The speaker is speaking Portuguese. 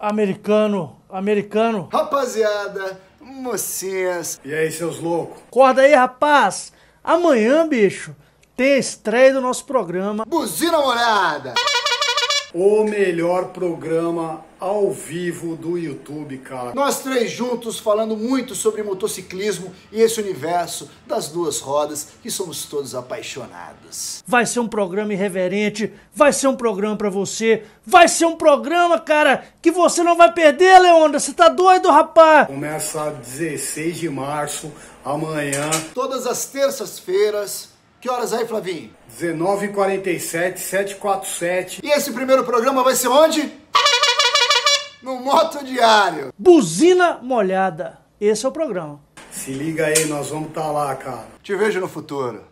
americano, americano. Rapaziada, mocinhas. E aí, seus loucos? Acorda aí, rapaz. Amanhã, bicho, tem a estreia do nosso programa. Buzina Morada. O melhor programa ao vivo do YouTube, cara. Nós três juntos falando muito sobre motociclismo e esse universo das duas rodas que somos todos apaixonados. Vai ser um programa irreverente, vai ser um programa para você, vai ser um programa, cara, que você não vai perder, Leonda. Você tá doido, rapaz? Começa 16 de março, amanhã. Todas as terças-feiras que horas aí, Flavinho? 19h47, 747. E esse primeiro programa vai ser onde? No Moto Diário. Buzina Molhada. Esse é o programa. Se liga aí, nós vamos estar tá lá, cara. Te vejo no futuro.